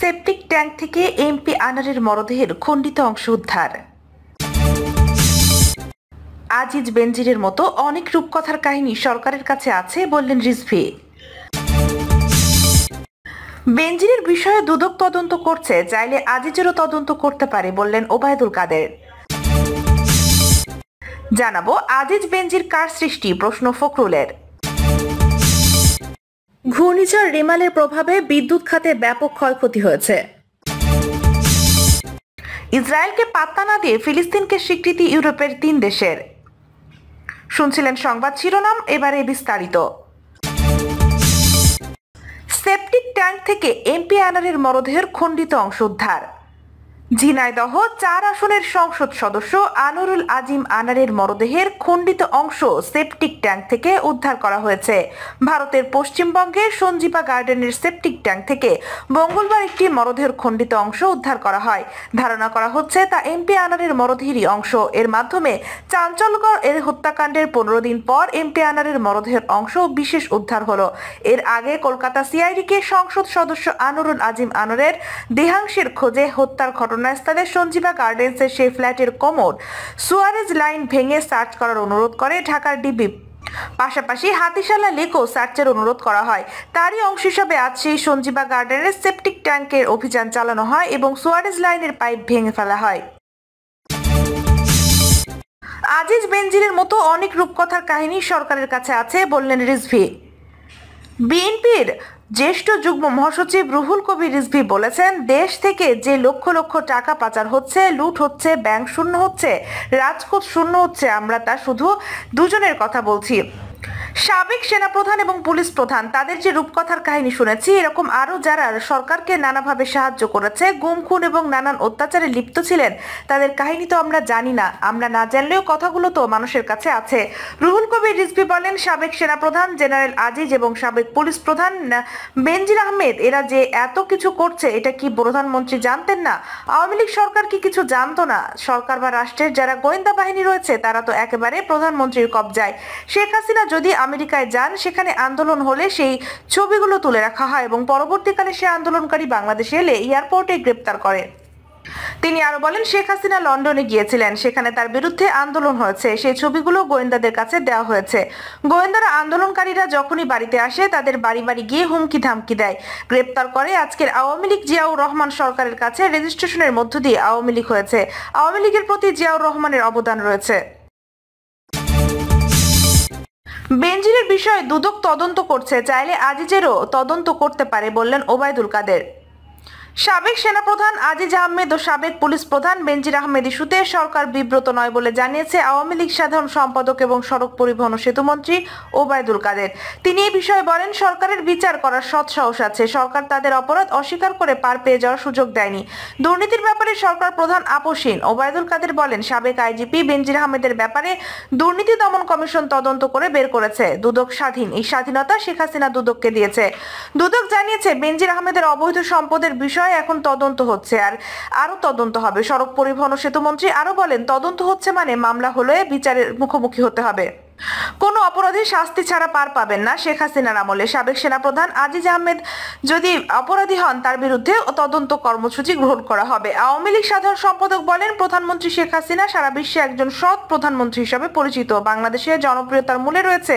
septic tank থেকে MP আনারের মরদেহের খণ্ডিত অংশ উদ্ধার আজিজ বেনজিরের মতো অনেক রূপকথার কাহিনী সরকারের কাছে আছে বললেন রিজভি বেনজিরের বিষয়ে দুদক তদন্ত করছে চাইলে আজিজেরও তদন্ত করতে পারে বললেন ওবায়দুল কাদের জানাবো আজিজ বেনজির কার সৃষ্টি প্রশ্ন ফখরুলের ঘূর্ণিঝড় রেমালের প্রভাবে বিদ্যুৎ খাতে ব্যাপক ক্ষয়ক্ষতি হয়েছে ইসরায়েলকে পাত্তা না দিয়ে ফিলিস্তিনকে স্বীকৃতি ইউরোপের তিন দেশের শুনছিলেন সংবাদ শিরোনাম এবারে বিস্তারিত সেপটিক ট্যাঙ্ক থেকে এমপি আনারের মরদেহের খণ্ডিত অংশ উদ্ধার ঝিনাইদহ চার আসনের সংসদ সদস্য আনোরুল আজিম আনারের মরদেহের খণ্ডিত অংশ সেপটিক ট্যাঙ্ক থেকে উদ্ধার করা হয়েছে ভারতের পশ্চিমবঙ্গের সঞ্জীবা গার্ডেনের সেপটিক ট্যাঙ্ক থেকে মঙ্গলবার একটি মরদেহের খণ্ডিত অংশ উদ্ধার করা হয় ধারণা করা হচ্ছে তা এমপি আনারের মরদেহেরই অংশ এর মাধ্যমে চাঞ্চলগড় এর হত্যাকাণ্ডের পনেরো দিন পর এমপি আনারের মরদেহের অংশ বিশেষ উদ্ধার হল এর আগে কলকাতা সিআইডিকে সংসদ সদস্য আনোরুল আজিম আনারের দেহাংশের খোঁজে হত্যার ঘটনা ঘটনাস্থলে সঞ্জীবা গার্ডেন্সের সেই ফ্ল্যাটের কোমর সুয়ারেজ লাইন ভেঙে সার্চ করার অনুরোধ করে ঢাকার ডিবি পাশাপাশি হাতিশালা লেকও সার্চের অনুরোধ করা হয় তারই অংশ হিসাবে আজ সেই সঞ্জীবা গার্ডেনের সেপটিক ট্যাঙ্কের অভিযান চালানো হয় এবং সুয়ারেজ লাইনের পাইপ ভেঙে ফেলা হয় আজিজ বেনজিরের মতো অনেক রূপকথার কাহিনী সরকারের কাছে আছে বললেন রিজভি বিএনপির জ্যেষ্ঠ যুগ্ম মহাসচিব রুহুল কবির রিজভি বলেছেন দেশ থেকে যে লক্ষ লক্ষ টাকা পাচার হচ্ছে লুট হচ্ছে ব্যাংক শূন্য হচ্ছে রাজকোট শূন্য হচ্ছে আমরা তা শুধু দুজনের কথা বলছি সাবেক সেনাপ্রধান এবং পুলিশ প্রধান তাদের যে রূপকথার কাহিনী শুনেছি এরকম আরও যারা সরকারকে নানাভাবে সাহায্য করেছে গুম খুন এবং নানান অত্যাচারে লিপ্ত ছিলেন তাদের কাহিনী তো আমরা জানি না আমরা না জানলেও কথাগুলো তো মানুষের কাছে আছে রুহুল কবির রিজভি বলেন সাবেক সেনাপ্রধান জেনারেল আজিজ এবং সাবেক পুলিশ প্রধান বেনজির আহমেদ এরা যে এত কিছু করছে এটা কি প্রধানমন্ত্রী জানতেন না আওয়ামী লীগ সরকার কি কিছু জানতো না সরকার বা রাষ্ট্রের যারা গোয়েন্দা বাহিনী রয়েছে তারা তো একেবারে প্রধানমন্ত্রীর যায় শেখ হাসিনা যদি আমেরিকায় যান সেখানে আন্দোলন হলে সেই ছবিগুলো তুলে রাখা হয় এবং পরবর্তীকালে সে আন্দোলনকারী বাংলাদেশে এলে এয়ারপোর্টে গ্রেপ্তার করে তিনি আরো বলেন শেখ হাসিনা লন্ডনে গিয়েছিলেন সেখানে তার বিরুদ্ধে আন্দোলন হয়েছে সেই ছবিগুলো গোয়েন্দাদের কাছে দেওয়া হয়েছে গোয়েন্দারা আন্দোলনকারীরা যখনই বাড়িতে আসে তাদের বাড়ি বাড়ি গিয়ে হুমকি ধামকি দেয় গ্রেপ্তার করে আজকের আওয়ামী লীগ জিয়াউর রহমান সরকারের কাছে রেজিস্ট্রেশনের মধ্য দিয়ে আওয়ামী লীগ হয়েছে আওয়ামী লীগের প্রতি জিয়াউর রহমানের অবদান রয়েছে বেনজিরের বিষয়ে দুদক তদন্ত করছে চাইলে আজিজেরও তদন্ত করতে পারে বললেন ওবায়দুল কাদের সাবেক সেনাপ্রধান আজিজ আহমেদ ও সাবেক পুলিশ প্রধান বেনজির আহমেদ ইস্যুতে সরকার বিব্রত নয় বলে জানিয়েছে আওয়ামী লীগ সাধারণ সম্পাদক এবং সড়ক পরিবহন ও সেতুমন্ত্রী ওবায়দুল কাদের তিনি এই বিষয়ে বলেন সরকারের বিচার করার সৎসাহস আছে সরকার তাদের অপরাধ অস্বীকার করে পার পেয়ে যাওয়ার সুযোগ দেয়নি দুর্নীতির ব্যাপারে সরকার প্রধান আপোষহীন ওবায়দুল কাদের বলেন সাবেক আইজিপি বেনজির আহমেদের ব্যাপারে দুর্নীতি দমন কমিশন তদন্ত করে বের করেছে দুদক স্বাধীন এই স্বাধীনতা শেখ হাসিনা দুদককে দিয়েছে দুদক জানিয়েছে বেনজির আহমেদের অবৈধ সম্পদের বিষয় বিষয়ে এখন তদন্ত হচ্ছে আর আরও তদন্ত হবে সড়ক পরিবহন ও সেতুমন্ত্রী আরও বলেন তদন্ত হচ্ছে মানে মামলা হলে বিচারের মুখোমুখি হতে হবে কোনো অপরাধী শাস্তি ছাড়া পার পাবেন না শেখ হাসিনার আমলে সাবেক সেনাপ্রধান আজিজ আহমেদ যদি অপরাধী হন তার বিরুদ্ধে তদন্ত কর্মসূচি গ্রহণ করা হবে আওয়ামী লীগ সাধারণ সম্পাদক বলেন প্রধানমন্ত্রী শেখ হাসিনা সারা বিশ্বে একজন সৎ প্রধানমন্ত্রী হিসেবে পরিচিত বাংলাদেশের জনপ্রিয়তার মূলে রয়েছে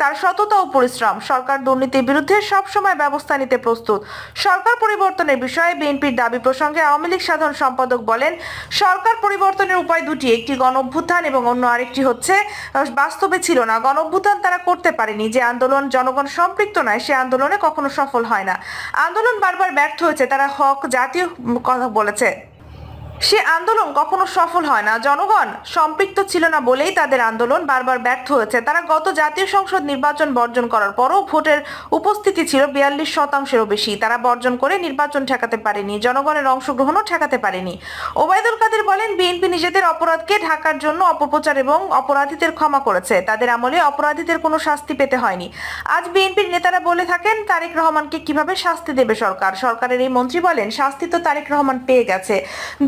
তার সততা ও পরিশ্রম সরকার দুর্নীতির বিরুদ্ধে সবসময় ব্যবস্থা নিতে প্রস্তুত সরকার পরিবর্তনের বিষয়ে বিএনপির দাবি প্রসঙ্গে আওয়ামী লীগ সাধারণ সম্পাদক বলেন সরকার পরিবর্তনের উপায় দুটি একটি গণ অভ্যুত্থান এবং অন্য আরেকটি হচ্ছে বাস্তবে ছিল না গণভূতান তারা করতে পারেনি যে আন্দোলন জনগণ সম্পৃক্ত নয় সে আন্দোলনে কখনো সফল হয় না আন্দোলন বারবার ব্যর্থ হয়েছে তারা হক জাতীয় কথা বলেছে সে আন্দোলন কখনো সফল হয় না জনগণ সম্পৃক্ত ছিল না বলেই তাদের আন্দোলন বারবার ব্যর্থ হয়েছে তারা গত জাতীয় সংসদ নির্বাচন বর্জন করার পরও ভোটের উপস্থিতি ছিল বিয়াল্লিশ শতাংশেরও বেশি তারা বর্জন করে নির্বাচন ঠেকাতে পারেনি জনগণের অংশগ্রহণও ঠেকাতে পারেনি ওবায়দুল কাদের বলেন বিএনপি নিজেদের অপরাধকে ঢাকার জন্য অপপ্রচার এবং অপরাধীদের ক্ষমা করেছে তাদের আমলে অপরাধীদের কোনো শাস্তি পেতে হয়নি আজ বিএনপির নেতারা বলে থাকেন তারেক রহমানকে কিভাবে শাস্তি দেবে সরকার সরকারের এই মন্ত্রী বলেন শাস্তি তো তারেক রহমান পেয়ে গেছে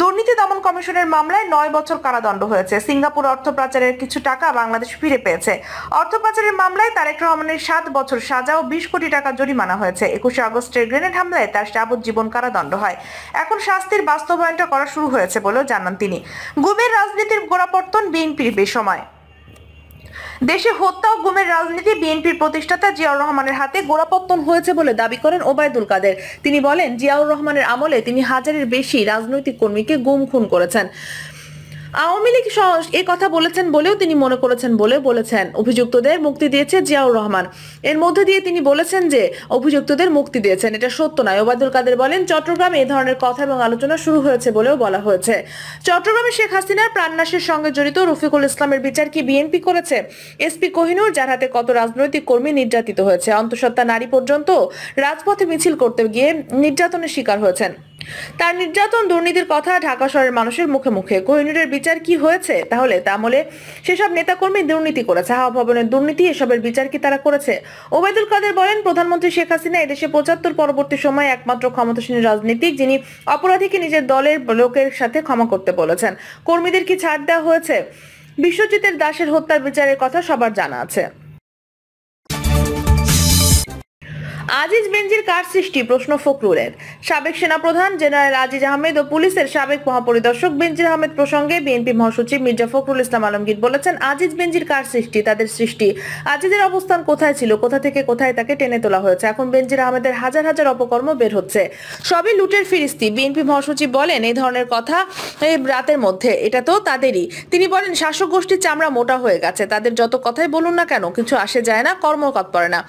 দুর্নীতি দুর্নীতি দমন কমিশনের মামলায় নয় বছর কারাদণ্ড হয়েছে সিঙ্গাপুর অর্থ পাচারের কিছু টাকা বাংলাদেশ ফিরে পেয়েছে অর্থ পাচারের মামলায় তারেক রহমানের সাত বছর সাজা ও বিশ কোটি টাকা জরিমানা হয়েছে একুশে আগস্টের গ্রেনেড হামলায় তার যাবজ্জীবন কারাদণ্ড হয় এখন শাস্তির বাস্তবায়নটা করা শুরু হয়েছে বলেও জানান তিনি গুমের রাজনীতির গোড়াপর্তন বিএনপির বেসময় দেশে হত্যা ও গুমের রাজনীতি বিএনপির প্রতিষ্ঠাতা জিয়াউর রহমানের হাতে গোড়াপত্তন হয়েছে বলে দাবি করেন ওবায়দুল কাদের তিনি বলেন জিয়াউর রহমানের আমলে তিনি হাজারের বেশি রাজনৈতিক কর্মীকে গুম খুন করেছেন আওয়ামী লীগ এ কথা বলেছেন বলেও তিনি মনে করেছেন বলে বলেছেন অভিযুক্তদের মুক্তি দিয়েছে জিয়াউর রহমান এর মধ্যে দিয়ে তিনি বলেছেন যে অভিযুক্তদের মুক্তি দিয়েছেন এটা সত্য নয় ওবায়দুল কাদের বলেন চট্টগ্রামে এ ধরনের কথা এবং আলোচনা শুরু হয়েছে বলেও বলা হয়েছে চট্টগ্রামে শেখ হাসিনার প্রাণনাশের সঙ্গে জড়িত রফিকুল ইসলামের বিচার কি বিএনপি করেছে এসপি কোহিনুর যার হাতে কত রাজনৈতিক কর্মী নির্যাতিত হয়েছে অন্তঃসত্ত্বা নারী পর্যন্ত রাজপথে মিছিল করতে গিয়ে নির্যাতনের শিকার হয়েছেন তার নির্যাতন দুর্নীতির কথা ঢাকা শহরের মানুষের মুখে মুখে কোহিনুরের বিচার কি হয়েছে তাহলে তামলে সেসব নেতাকর্মী দুর্নীতি করেছে হাওয়া ভবনের দুর্নীতি এসবের বিচার কি তারা করেছে ওবায়দুল কাদের বলেন প্রধানমন্ত্রী শেখ হাসিনা এদেশে পঁচাত্তর পরবর্তী সময়ে একমাত্র ক্ষমতাসীন রাজনীতিক যিনি অপরাধীকে নিজের দলের লোকের সাথে ক্ষমা করতে বলেছেন কর্মীদের কি ছাড় দেওয়া হয়েছে বিশ্বজিতের দাসের হত্যার বিচারের কথা সবার জানা আছে আজিজ বেঞ্জির কার সৃষ্টি প্রশ্ন ফখরুলের সাবেক সেনাপ্রধান জেনারেল আজিজ আহমেদ ও পুলিশের সাবেক মহাপরিদর্শক বেনজির আহমেদ প্রসঙ্গে বিএনপি মহাসচিব মির্জা ফখরুল ইসলাম আলমগীর বলেছেন আজিজ বেনজির কার সৃষ্টি তাদের সৃষ্টি আজিজের অবস্থান কোথায় ছিল কোথা থেকে কোথায় তাকে টেনে তোলা হয়েছে এখন বেনজির আহমেদের হাজার হাজার অপকর্ম বের হচ্ছে সবই লুটের ফিরিস্তি বিএনপি মহাসচিব বলেন এই ধরনের কথা এই রাতের মধ্যে এটা তো তাদেরই তিনি বলেন শাসক গোষ্ঠীর চামড়া মোটা হয়ে গেছে তাদের যত কথাই বলুন না কেন কিছু আসে যায় না কর্মকাত পড়ে না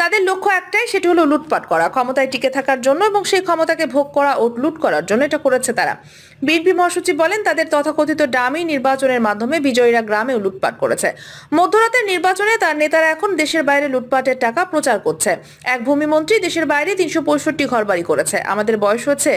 তাদের লক্ষ্য একটাই সেটি হলো লুটপাট করা ক্ষমতায় টিকে থাকার জন্য এবং সেই ক্ষমতাকে ভোগ করা ও লুট করার জন্য এটা করেছে তারা বিএনপি মহাসচিব বলেন তাদের তথাকথিত ডামি নির্বাচনের মাধ্যমে বিজয়ীরা গ্রামেও লুটপাট করেছে মধ্যরাতের নির্বাচনে তার নেতারা এখন দেশের বাইরে লুটপাটের টাকা প্রচার করছে এক ভূমিমন্ত্রী দেশের বাইরে তিনশো পঁয়ষট্টি ঘরবাড়ি করেছে আমাদের বয়স হচ্ছে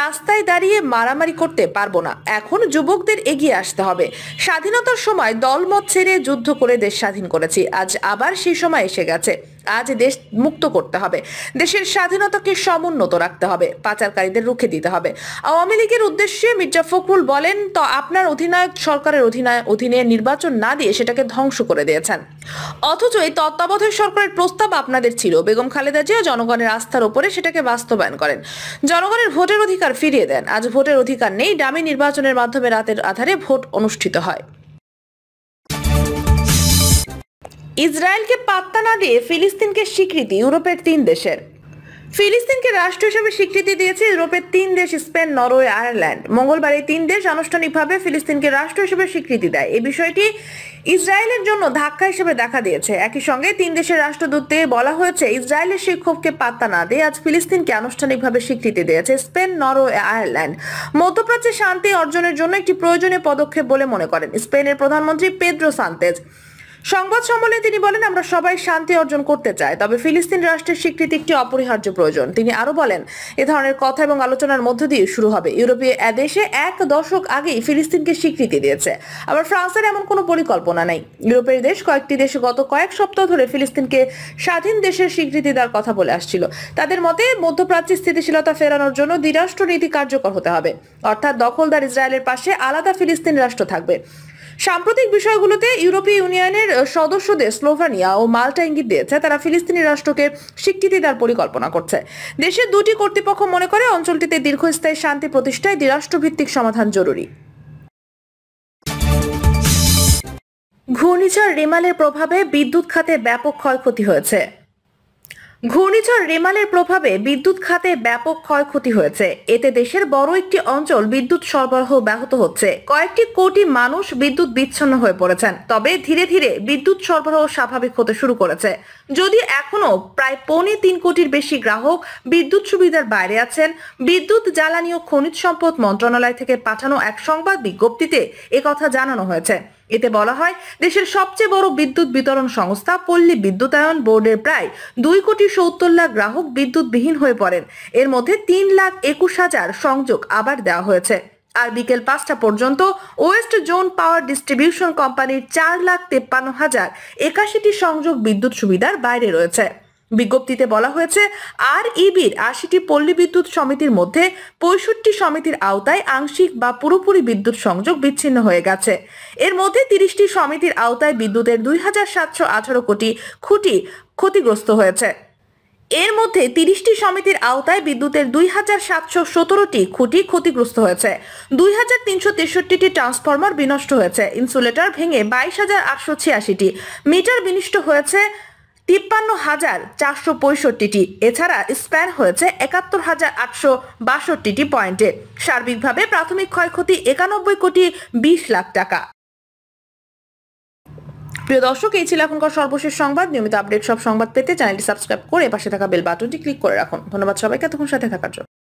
রাস্তায় দাঁড়িয়ে মারামারি করতে পারবো না এখন যুবকদের এগিয়ে আসতে হবে স্বাধীনতার সময় দলমত ছেড়ে যুদ্ধ করে দেশ স্বাধীন করেছি আজ আবার সেই সময় এসে গেছে আজ দেশ মুক্ত করতে হবে দেশের স্বাধীনতাকে সমুন্নত রাখতে হবে পাচারকারীদের রুখে দিতে হবে আওয়ামী লীগের উদ্দেশ্য উদ্দেশ্যে মির্জা ফখরুল বলেন তো আপনার অধিনায়ক সরকারের অধিনায়ক অধীনে নির্বাচন না দিয়ে সেটাকে ধ্বংস করে দিয়েছেন অথচ এই তত্ত্বাবধায়ক সরকারের প্রস্তাব আপনাদের ছিল বেগম খালেদা জিয়া জনগণের আস্থার ওপরে সেটাকে বাস্তবায়ন করেন জনগণের ভোটের অধিকার ফিরিয়ে দেন আজ ভোটের অধিকার নেই ডামি নির্বাচনের মাধ্যমে রাতের আধারে ভোট অনুষ্ঠিত হয় ইসরায়েলকে পাত্তা না দিয়ে ফিলিস্তিনকে স্বীকৃতি ইউরোপের তিন দেশের ফিলিস্তিনকে রাষ্ট্র হিসেবে স্বীকৃতি দিয়েছে ইউরোপের তিন দেশ স্পেন নরওয়ে আয়ারল্যান্ড মঙ্গলবার এই তিন দেশ আনুষ্ঠানিকভাবে ফিলিস্তিনকে রাষ্ট্র হিসেবে স্বীকৃতি দেয় এই বিষয়টি ইসরায়েলের জন্য ধাক্কা হিসেবে দেখা দিয়েছে একই সঙ্গে তিন দেশের রাষ্ট্রদূতকে বলা হয়েছে ইসরায়েলের শিক্ষককে পাত্তা না দিয়ে আজ ফিলিস্তিনকে আনুষ্ঠানিকভাবে স্বীকৃতি দিয়েছে স্পেন নরওয়ে আয়ারল্যান্ড মধ্যপ্রাচ্যে শান্তি অর্জনের জন্য একটি প্রয়োজনীয় পদক্ষেপ বলে মনে করেন স্পেনের প্রধানমন্ত্রী পেদ্রো সান্তেজ সংবাদ সম্মেলনে তিনি বলেন আমরা সবাই শান্তি অর্জন করতে চাই তবে ফিলিস্তিন রাষ্ট্রের স্বীকৃতি একটি অপরিহার্য প্রয়োজন তিনি আরও বলেন এ ধরনের কথা এবং আলোচনার মধ্য দিয়ে শুরু হবে ইউরোপীয় দেশে এক দশক আগেই ফিলিস্তিনকে স্বীকৃতি দিয়েছে আবার ফ্রান্সের এমন কোনো পরিকল্পনা নেই ইউরোপের দেশ কয়েকটি দেশে গত কয়েক সপ্তাহ ধরে ফিলিস্তিনকে স্বাধীন দেশের স্বীকৃতি দেওয়ার কথা বলে আসছিল তাদের মতে মধ্যপ্রাচ্যের স্থিতিশীলতা ফেরানোর জন্য দ্বিরাষ্ট্র নীতি কার্যকর হতে হবে অর্থাৎ দখলদার ইসরায়েলের পাশে আলাদা ফিলিস্তিন রাষ্ট্র থাকবে সাম্প্রতিক বিষয়গুলোতে ইউরোপীয় ইউনিয়নের সদস্যদের স্লোভানিয়া ও মাল্টা ইঙ্গিত দিয়েছে তারা ফিলিস্তিনি রাষ্ট্রকে স্বীকৃতি দেওয়ার পরিকল্পনা করছে দেশের দুটি কর্তৃপক্ষ মনে করে অঞ্চলটিতে দীর্ঘস্থায়ী শান্তি প্রতিষ্ঠায় দ্বিরাষ্ট্রভিত্তিক সমাধান জরুরি ঘূর্ণিঝড় রেমালের প্রভাবে বিদ্যুৎ খাতে ব্যাপক ক্ষয়ক্ষতি হয়েছে ঘূর্ণিঝড় রেমালের প্রভাবে বিদ্যুৎ খাতে ব্যাপক ক্ষয়ক্ষতি হয়েছে এতে দেশের বড় একটি অঞ্চল বিদ্যুৎ সরবরাহ ব্যাহত হচ্ছে কয়েকটি কোটি মানুষ বিদ্যুৎ বিচ্ছন্ন হয়ে পড়েছেন তবে ধীরে ধীরে বিদ্যুৎ সরবরাহ স্বাভাবিক হতে শুরু করেছে যদি এখনও প্রায় পৌনে তিন কোটির বেশি গ্রাহক বিদ্যুৎ সুবিধার বাইরে আছেন বিদ্যুৎ জ্বালানি ও খনিজ সম্পদ মন্ত্রণালয় থেকে পাঠানো এক সংবাদ বিজ্ঞপ্তিতে একথা জানানো হয়েছে এতে বলা হয় দেশের সবচেয়ে বড় বিদ্যুৎ বিতরণ সংস্থা পল্লী বিদ্যুতায়ন বোর্ডের প্রায় দুই কোটি সত্তর লাখ গ্রাহক বিদ্যুৎবিহীন হয়ে পড়েন এর মধ্যে তিন লাখ একুশ হাজার সংযোগ আবার দেওয়া হয়েছে আর বিকেল পাঁচটা পর্যন্ত ওয়েস্ট জোন পাওয়ার ডিস্ট্রিবিউশন কোম্পানির চার লাখ তেপ্পান্ন হাজার একাশিটি সংযোগ বিদ্যুৎ সুবিধার বাইরে রয়েছে বিজ্ঞপ্তিতে বলা হয়েছে আর ইবির আশিটি পল্লী বিদ্যুৎ সমিতির মধ্যে পঁয়ষট্টি সমিতির আওতায় আংশিক বা পুরোপুরি বিদ্যুৎ সংযোগ বিচ্ছিন্ন হয়ে গেছে এর মধ্যে তিরিশটি সমিতির আওতায় বিদ্যুতের দুই হাজার সাতশো আঠারো কোটি খুঁটি ক্ষতিগ্রস্ত হয়েছে এর মধ্যে তিরিশটি সমিতির আওতায় বিদ্যুতের দুই হাজার সাতশো সতেরোটি খুঁটি ক্ষতিগ্রস্ত হয়েছে দুই হাজার তিনশো তেষট্টিটি ট্রান্সফরমার বিনষ্ট হয়েছে ইনসুলেটর ভেঙে বাইশ হাজার আটশো ছিয়াশিটি মিটার বিনষ্ট হয়েছে তিপ্পান্ন হাজার চারশো পঁয়ষট্টিটি এছাড়া স্প্যান হয়েছে একাত্তর হাজার আটশো বাষট্টিটি পয়েন্টে সার্বিকভাবে প্রাথমিক ক্ষয়ক্ষতি একানব্বই কোটি বিশ লাখ টাকা প্রিয় দর্শক এই ছিল এখনকার সর্বশেষ সংবাদ নিয়মিত আপডেট সব সংবাদ পেতে চ্যানেলটি সাবস্ক্রাইব করে পাশে থাকা বেল বাটনটি ক্লিক করে রাখুন ধন্যবাদ সবাইকে এতক্ষণ সাথে থাকার জন্য